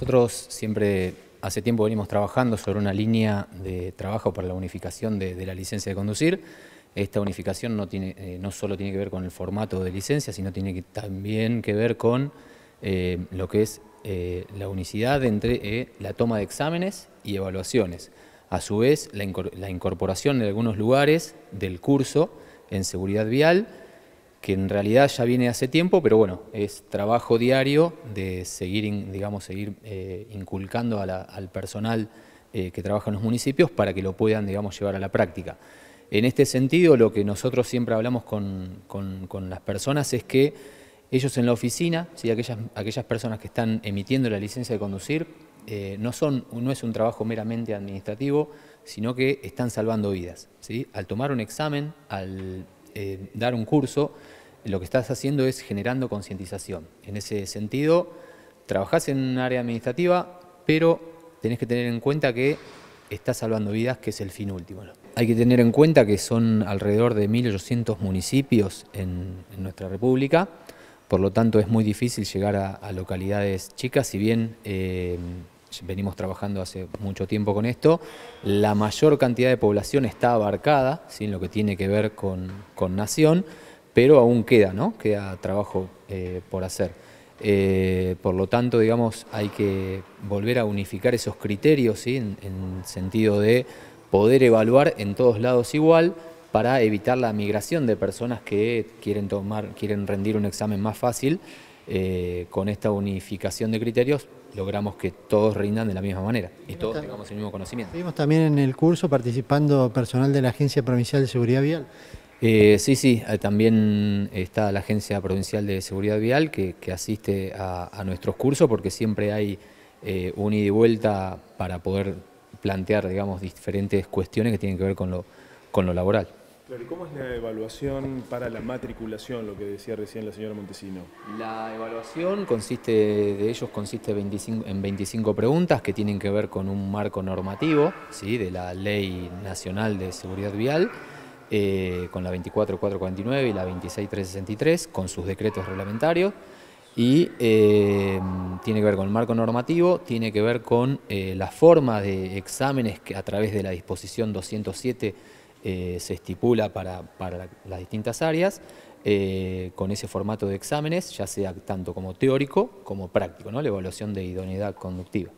Nosotros siempre hace tiempo venimos trabajando sobre una línea de trabajo para la unificación de, la licencia de conducir. Esta unificación eh, no, solo tiene que ver con el formato de licencia, sino tiene que, también que ver con eh, lo que es eh, la unicidad entre la toma de exámenes y evaluaciones. A su vez, la, incorporación en algunos lugares del curso en seguridad vial que en realidad ya viene hace tiempo, pero bueno, es trabajo diario de seguir, digamos, seguir eh, inculcando al personal eh, que trabaja en los municipios para que lo puedan, digamos, llevar a la práctica. En este sentido, lo que nosotros siempre hablamos con, las personas es que ellos en la oficina, aquellas, aquellas personas que están emitiendo la licencia de conducir, eh, no, son, no es un trabajo meramente administrativo, sino que están salvando vidas. ¿sí? Al tomar un examen, al eh, dar un curso, lo que estás haciendo es generando concientización. En ese sentido, trabajás en un área administrativa, pero tenés que tener en cuenta que estás salvando vidas, que es el fin último. Hay que tener en cuenta que son alrededor de 1.800 municipios en, nuestra república, por lo tanto es muy difícil llegar a, localidades chicas, si bien... Eh, venimos trabajando hace mucho tiempo con esto, la mayor cantidad de población está abarcada, en lo que tiene que ver con, con nación, pero aún queda, ¿no? Queda trabajo eh, por hacer. Eh, por lo tanto, digamos, hay que volver a unificar esos criterios, en, en sentido de poder evaluar en todos lados igual, para evitar la migración de personas que quieren tomar, quieren rendir un examen más fácil eh, con esta unificación de criterios logramos que todos rindan de la misma manera y todos tengamos el mismo conocimiento. Vimos también en el curso participando personal de la Agencia Provincial de Seguridad Vial. Eh, sí, sí, eh, también está la Agencia Provincial de Seguridad Vial que, asiste a, nuestros cursos porque siempre hay un ida y vuelta para poder plantear, digamos, diferentes cuestiones que tienen que ver con con lo laboral cómo es la evaluación para la matriculación, lo que decía recién la señora Montesino? La evaluación consiste, de ellos consiste en 25 preguntas que tienen que ver con un marco normativo, ¿sí? de la Ley Nacional de Seguridad Vial, eh, con la 24449 y la 26363, con sus decretos reglamentarios, y eh, tiene que ver con el marco normativo, tiene que ver con eh, la forma de exámenes que a través de la disposición 207 eh, se estipula para, para, las distintas áreas eh, con ese formato de exámenes, ya sea tanto como teórico como práctico, ¿no? la evaluación de idoneidad conductiva.